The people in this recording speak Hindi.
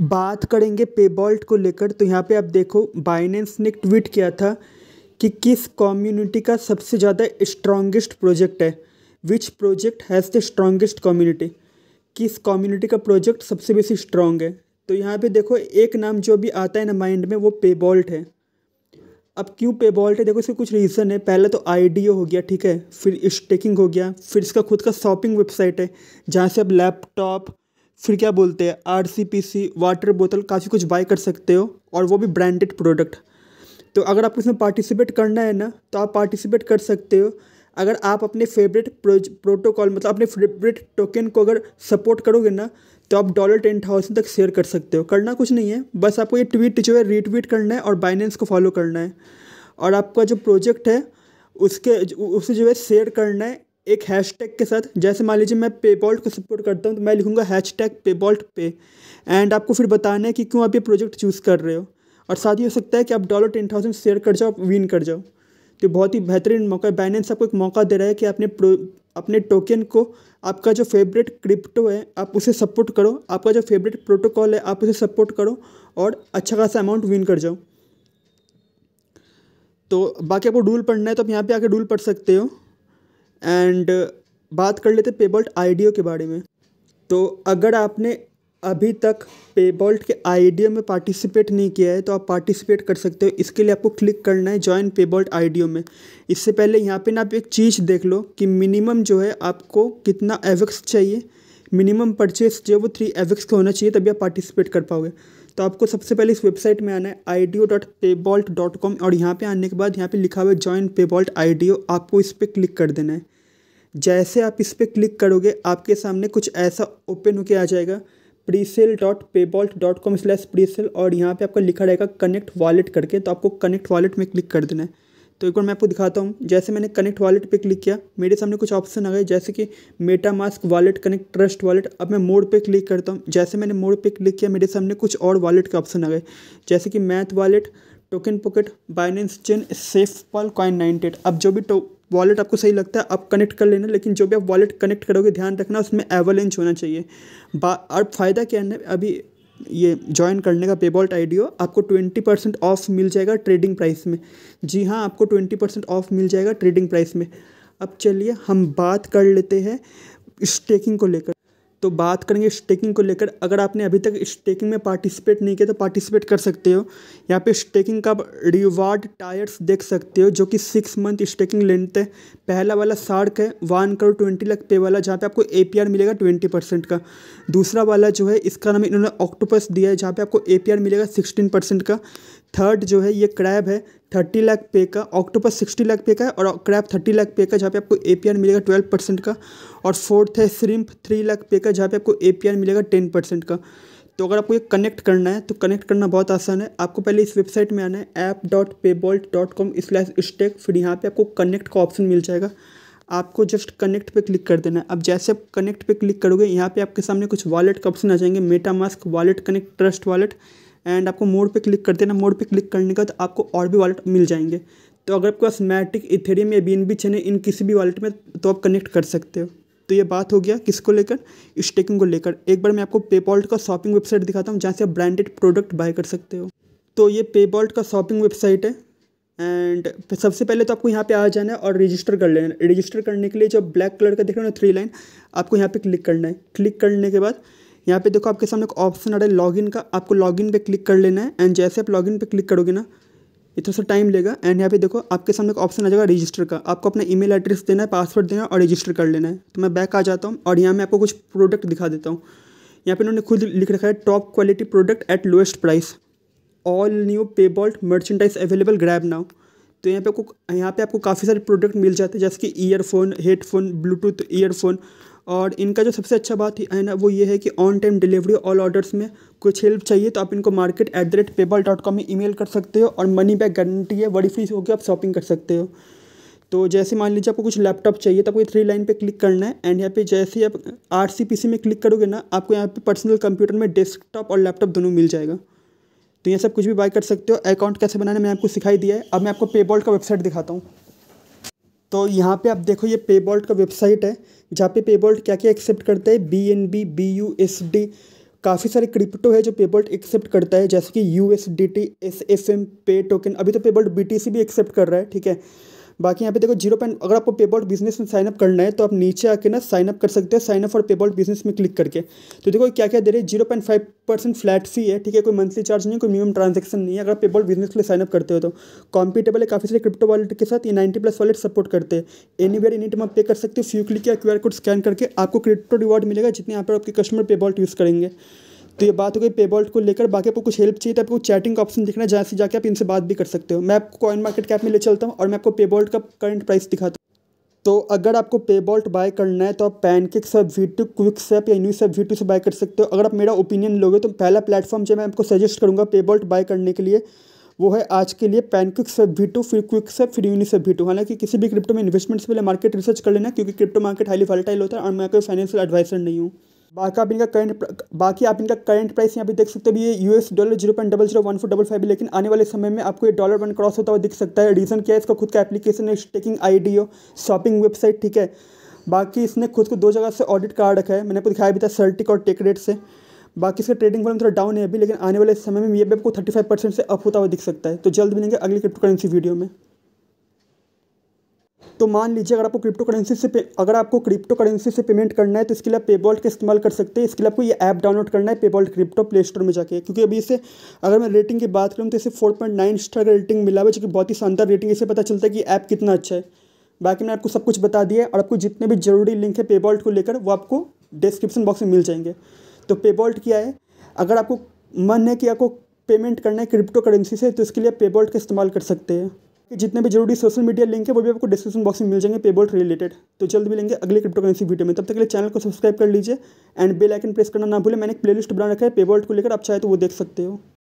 बात करेंगे पेबॉल्ट को लेकर तो यहाँ पे आप देखो बाइनेंस ने ट्वीट किया था कि किस कम्युनिटी का सबसे ज़्यादा स्ट्रॉन्गेस्ट प्रोजेक्ट है which project has the strongest community किस कम्युनिटी का प्रोजेक्ट सबसे बेसी स्ट्रॉन्ग है तो यहाँ पे देखो एक नाम जो भी आता है ना माइंड में वो पेबॉल्ट है अब क्यों पेबॉल्ट है देखो इसके कुछ रीज़न है पहले तो आई हो गया ठीक है फिर स्टेकिंग हो गया फिर इसका खुद का शॉपिंग वेबसाइट है जहाँ से आप लैपटॉप फिर क्या बोलते हैं R C P C water बोतल काफ़ी कुछ बाय कर सकते हो और वो भी ब्रांडेड प्रोडक्ट तो अगर आपको इसमें पार्टिसिपेट करना है ना तो आप पार्टिसिपेट कर सकते हो अगर आप अपने फेवरेट प्रोटोकॉल मतलब अपने फेवरेट टोकन को अगर सपोर्ट करोगे ना तो आप डॉलर टेन थाउजेंड तक शेयर कर सकते हो करना कुछ नहीं है बस आपको ये ट्वीट जो है रीट्वीट करना है और बाइनेंस को फॉलो करना है और आपका जो प्रोजेक्ट है उसके उसे जो है शेयर करना है एक टैग के साथ जैसे मान लीजिए मैं पेबॉल्ट को सपोर्ट करता हूँ तो मैं लिखूँगा हैश टैग पेबॉल्ट पे एंड आपको फिर बताना है कि क्यों आप ये प्रोजेक्ट चूज़ कर रहे हो और साथ ही हो सकता है कि आप डॉलर टेन थाउजेंड शेयर कर जाओ आप विन कर जाओ तो बहुत ही बेहतरीन मौका है बाइनेंस आपको एक मौका दे रहा है कि आपने अपने टोकन को आपका जो फेवरेट क्रिप्टो है आप उसे सपोर्ट करो आपका जो फेवरेट प्रोटोकॉल है आप उसे सपोर्ट करो और अच्छा खासा अमाउंट विन कर जाओ तो बाकी आपको डूल पढ़ना है तो आप यहाँ पे आके डूल पढ़ सकते हो एंड बात कर लेते पेबॉल्ट आइडियो के बारे में तो अगर आपने अभी तक पेबॉल्ट के आइडियो में पार्टिसिपेट नहीं किया है तो आप पार्टिसिपेट कर सकते हो इसके लिए आपको क्लिक करना है ज्वाइन पेबॉल्ट आइडियो में इससे पहले यहाँ पे ना आप एक चीज़ देख लो कि मिनिमम जो है आपको कितना एवेक्स चाहिए मिनिमम परचेस जो वो थ्री एक्स का होना चाहिए तभी आप पार्टिसिपेट कर पाओगे तो आपको सबसे पहले इस वेबसाइट में आना है I D O dot PayBolt dot com और यहाँ पर आने के बाद यहाँ पर लिखा हुआ है ज्वाइन पे बॉल्ट आई डी ओ आपको इस पर क्लिक कर देना है जैसे आप इस पर क्लिक करोगे आपके सामने कुछ ऐसा ओपन होके आ जाएगा presale dot PayBolt dot com slash presale और यहाँ पर आपका लिखा रहेगा कनेक्ट वॉलेट करके तो आपको कनेक्ट वॉलेट में क्लिक कर देना है तो एक बार मैं आपको दिखाता हूँ जैसे मैंने कनेक्ट वॉलेट पे क्लिक किया मेरे सामने कुछ ऑप्शन आ गए जैसे कि MetaMask wallet connect trust wallet अब मैं मोड पे क्लिक करता हूँ जैसे मैंने मोड पे क्लिक किया मेरे सामने कुछ और वॉलेट के ऑप्शन आ गए जैसे कि Math Wallet TokenPocket Binance Chain SafePal coin ninety अब जो भी वॉलेट आपको सही लगता है आप कनेक्ट कर लेना लेकिन जो भी आप वॉलेट कनेक्ट करोगे ध्यान रखना उसमें एवलेंच होना चाहिए बा और फ़ायदा क्या है अभी ये ज्वाइन करने का पेबॉल्ट हो आपको ट्वेंटी परसेंट ऑफ मिल जाएगा ट्रेडिंग प्राइस में जी हाँ आपको ट्वेंटी परसेंट ऑफ मिल जाएगा ट्रेडिंग प्राइस में अब चलिए हम बात कर लेते हैं स्टेकिंग को लेकर तो बात करेंगे स्टेकिंग को लेकर अगर आपने अभी तक स्टेकिंग में पार्टिसिपेट नहीं किया तो पार्टिसिपेट कर सकते हो यहाँ पे स्टेकिंग का रिवार्ड टायर्स देख सकते हो जो कि सिक्स मंथ स्टेकिंग लेंथ है पहला वाला सार्क है वन करोड़ ट्वेंटी लाख पे वाला जहाँ पे आपको ए मिलेगा ट्वेंटी परसेंट का दूसरा वाला जो है इसका नाम इन्होंने ऑक्टोपस दिया है जहाँ पर आपको ए मिलेगा सिक्सटीन परसेंट का थर्ड जो है ये क्रैब है थर्टी लाख पे का ऑक्टोपस सिक्सटी लाख पे का है और क्रैब थर्टी लाख पे का जहाँ पे आपको ए मिलेगा ट्वेल्व परसेंट का और फोर्थ है श्रिम्प थ्री लाख पे का जहाँ पे आपको ए मिलेगा टेन परसेंट का तो अगर आपको ये कनेक्ट करना है तो कनेक्ट करना बहुत आसान है आपको पहले इस वेबसाइट में आना है app dot PayBolt dot com slash stake फिर यहाँ पर आपको कनेक्ट का ऑप्शन मिल जाएगा आपको जस्ट कनेक्ट पे क्लिक कर देना है अब जैसे आप कनेक्ट पे क्लिक करोगे यहाँ पे आपके सामने कुछ वॉलेट का ऑप्शन आ जाएंगे MetaMask wallet connect trust wallet and आपको मोड पे क्लिक करते ना मोड पे क्लिक करने का तो आपको और भी वॉलेट मिल जाएंगे तो अगर आपके पास मैटिक इथेरियम या बीन भी इन किसी भी वॉलेट में तो आप कनेक्ट कर सकते हो तो ये बात हो गया किसको लेकर स्टेकिंग को लेकर एक बार मैं आपको पेपॉल्ट का शॉपिंग वेबसाइट दिखाता हूँ जहाँ से आप ब्रांडेड प्रोडक्ट बाय कर सकते हो तो ये पेपॉल्ट का शॉपिंग वेबसाइट है एंड सबसे पहले तो आपको यहाँ पे आ जाना है और रजिस्टर कर लेना रजिस्टर करने के लिए जो ब्लैक कलर का देख रहे हो ना थ्री लाइन आपको यहाँ पे क्लिक करना है क्लिक करने के बाद यहाँ पे देखो आपके सामने एक ऑप्शन आ रहा है लॉगिन का आपको लॉगिन पे क्लिक कर लेना है एंड जैसे आप लॉगिन पे क्लिक करोगे ना ये थोड़ा सा टाइम लेगा एंड यहाँ पे देखो आपके सामने एक ऑप्शन आ जाएगा रजिस्टर का आपको अपना ईमेल एड्रेस देना है पासवर्ड देना है और रजिस्टर कर लेना है तो मैं बैक आ जाता हूँ और यहाँ मैं आपको कुछ प्रोडक्ट दिखा देता हूँ यहाँ पर इन्होंने खुद लिख रखा है top quality product at lowest price all new PayBolt merchandise available grab now तो यहाँ पे आपको यहाँ पे आपको काफ़ी सारे प्रोडक्ट मिल जाते हैं जैसे कि ईयरफोन हेडफोन ब्लूटूथ ईयरफोन और इनका जो सबसे अच्छा बात है ना वो ये है कि on time delivery all orders में कुछ हेल्प चाहिए तो आप इनको market at the rate PayPal dot com में मेल कर सकते हो और मनी बैक गारंटी है वरी फ्री होकर आप शॉपिंग कर सकते हो तो जैसे मान लीजिए आपको कुछ लैपटॉप चाहिए तो आपको थ्री लाइन पे क्लिक करना है एंड यहाँ पे जैसे ही आप आर सी पी सी में क्लिक करोगे ना आपको यहाँ पे पर्सनल कंप्यूटर में डेस्कटॉप और लैपटॉप दोनों मिल जाएगा तो ये सब कुछ भी बाय कर सकते हो अकाउंट कैसे बनाना मैंने आपको सिखाई दिया है अब मैं आपको पेबॉल का वेबसाइट दिखाता हूँ तो यहाँ पे आप देखो ये पेबॉल्ट का वेबसाइट है जहाँ पे पेबॉल्ट क्या क्या एक्सेप्ट करता है B N B B U S D काफ़ी सारे क्रिप्टो है जो पेबॉल्ट एक्सेप्ट करता है जैसे कि U S D T S F M pay token अभी तो पेबॉल्ट बी टी सी भी एक्सेप्ट कर रहा है ठीक है बाकी यहाँ पे देखो जीरो पॉइंट अगर आपको पेबॉट बिजनेस में साइनअप करना है तो आप नीचे आके ना साइनअप कर सकते हो साइनअप फॉर पेबॉट बिजनेस में क्लिक करके तो देखो क्या क्या दे रही है zero point five percent flat fee है ठीक है कोई मंथली चार्ज नहीं है कोई मिनिमम ट्रांजेक्शन नहीं है अगर पेबॉल बिजनेस के लिए साइनअप करते हो तो कॉम्पिटेबल है काफ़ी सारे क्रिप्टो वॉलेट के साथ ये नाइन्टी प्लस वॉलेट सपोर्ट करते हैं एनी वेयर एनी टाइम आप पे कर सकते हो फ्यू क्लिक या क्यू कोड स्कैन करके आपको क्रिप्टो रिवॉर्ड मिलेगा जितने यहाँ पर आपके कस्टमर पेबॉल्ट यूज़ करेंगे तो ये बात हो गई पेबॉल्ट को लेकर बाकी आपको कुछ हेल्प चाहिए तो आपको चैटिंग का ऑप्शन दिखना है जहाँ से जाकर आप इनसे बात भी कर सकते हो मैं आपको कॉइन मार्केट कैप में ले चलता हूँ और मैं आपको पेबॉल्ट का करंट प्राइस दिखाता हूँ तो अगर आपको पेबॉल्ट बाय करना है तो आप PancakeSwap V two quick app या न्यू सब वी टू से बाय कर सकते हो अगर आप मेरा ओपिनियन लोगे तो पहला प्लेटफॉर्म जो मैं आपको सजेस्ट करूँगा पेबॉल्ट बाय करने के लिए वो है आज के लिए पैनकिक सब वी टू फिर क्विक ऐप फिर यूनी सब वी टू हालांकि किसी भी क्रिप्टो में इन्वेस्टमेंट से पहले मार्केट रिसर्च कर लेना क्योंकि क्रिप्टो मार्केट हाईली वॉलेटाइल होता है और मैं कोई फाइनेंशियल एडवाइसर नहीं हूँ बाकी आप इनका करंट बाकी आप इनका करंट प्राइस यहाँ पे देख सकते हैं ये US dollar zero point double zero one four double five लेकिन आने वाले समय में आपको ये डॉलर वन क्रॉस होता हुआ दिख सकता है रीज़न क्या है इसका खुद का एप्लीकेशन है टेकिंग आई शॉपिंग वेबसाइट ठीक है बाकी इसने खुद को दो जगह से ऑडिट करा रखा है मैंने आपको दिखाया भी था सर्टिक और टेक रेट से बाकी इसका ट्रेडिंग वॉल्यूम थोड़ा डाउन है अभी लेकिन आने वाले समय में ये भी आपको थर्टी फाइव परसेंट से अप होता हुआ दिख सकता है तो जल्द मिलेंगे अगली क्रिप्टो करेंसी वीडियो में तो मान लीजिए अगर आपको क्रिप्टो करेंसी से अगर आपको क्रिप्टो करेंसी से पेमेंट करना है तो इसके लिए पेबॉल्ट का इस्तेमाल कर सकते हैं इसके लिए आपको ये ऐप डाउनलोड करना है पेबॉल्ट क्रिप्टो प्ले स्टोर में जाके क्योंकि अभी इसे अगर मैं रेटिंग की बात करूँ तो इसे फोर पॉइंट नाइन स्टार का रेटिंग मिला हुआ जो कि बहुत ही शानदार रेटिंग इससे पता चलता है कि ऐप कितना अच्छा है बाकी मैंने आपको सब कुछ बता दिया और आपको जितने भी जरूरी लिंक है पेबॉल्ट को लेकर वो आपको डिस्क्रिप्शन बॉक्स में मिल जाएंगे तो पेबॉल्ट क्या है अगर आपको मन है कि आपको पेमेंट करना है क्रिप्टो करेंसी से तो इसके लिए पेबॉल्ट का इस्तेमाल कर सकते हैं कि जितने भी जरूरी सोशल मीडिया लिंक है वो भी आपको डिस्क्रिप्शन बॉक्स में मिल जाएंगे पेबोल्ट रिलेटेड तो जल्द मिलेंगे अगले क्रिप्टो करेंसी वीडियो में तब तक के लिए चैनल को सब्सक्राइब कर लीजिए एंड बेल आइकन प्रेस करना ना भूलें मैंने एक प्लेलिस्ट बना रखा है पेबोल्ट को लेकर आप चाहे तो वो देख सकते हो